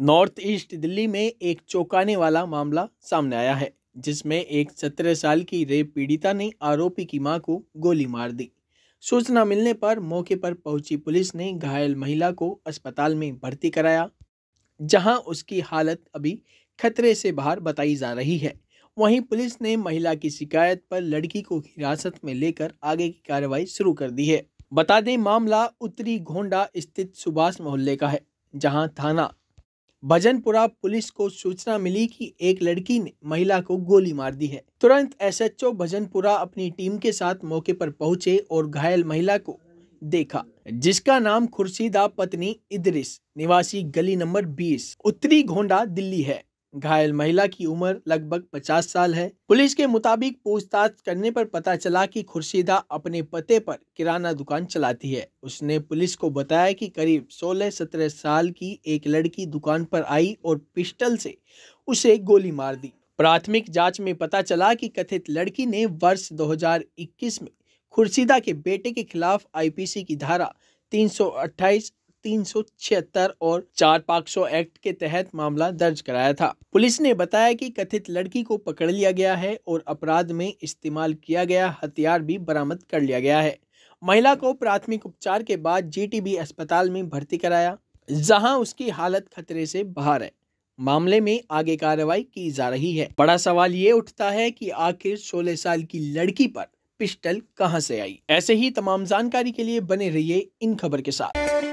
north east Delhi में एक चौंकाने वाला मामला सामने आया है जिसमें एक सत्रह साल की रेप पीड़िता ने आरोपी की मां को गोली मार दी सूचना मिलने पर मौके पर पहुंची पुलिस ने घायल महिला को अस्पताल में भर्ती कराया जहां उसकी हालत अभी खतरे से बाहर बताई जा रही है वहीं पुलिस ने महिला की शिकायत पर लड़की को हिरासत में लेकर आगे की कार्रवाई शुरू कर दी है बता दें मामला उत्तरी घोंडा स्थित सुभाष मोहल्ले का है जहां थाना भजनपुरा पुलिस को सूचना मिली कि एक लड़की ने महिला को गोली मार दी है तुरंत एसएचओ भजनपुरा अपनी टीम के साथ मौके पर पहुंचे और घायल महिला को देखा जिसका नाम खुर्शीदा पत्नी इदरिस निवासी गली नंबर 20 उत्तरी घोंडा दिल्ली है घायल महिला की उम्र लगभग 50 साल है पुलिस के मुताबिक पूछताछ करने पर पता चला कि खुर्शीदा अपने पते पर किराना दुकान चलाती है उसने पुलिस को बताया कि करीब 16-17 साल की एक लड़की दुकान पर आई और पिस्टल से उसे गोली मार दी प्राथमिक जांच में पता चला कि कथित लड़की ने वर्ष 2021 में खुर्शीदा के बेटे के खिलाफ आईपीसी की धारा 328 तीन और चार पाक्सो एक्ट के तहत मामला दर्ज कराया था पुलिस ने बताया कि कथित लड़की को पकड़ लिया गया है और अपराध में इस्तेमाल किया गया हथियार भी बरामद कर लिया गया है महिला को प्राथमिक उपचार के बाद जीटीबी अस्पताल में भर्ती कराया जहां उसकी हालत खतरे से बाहर है मामले में आगे कार्रवाई की जा रही है बड़ा सवाल ये उठता है कि आखिर 16 साल की लड़की पर पिस्टल कहां से आई ऐसे ही तमाम जानकारी के लिए बने रहिए इन खबर के साथ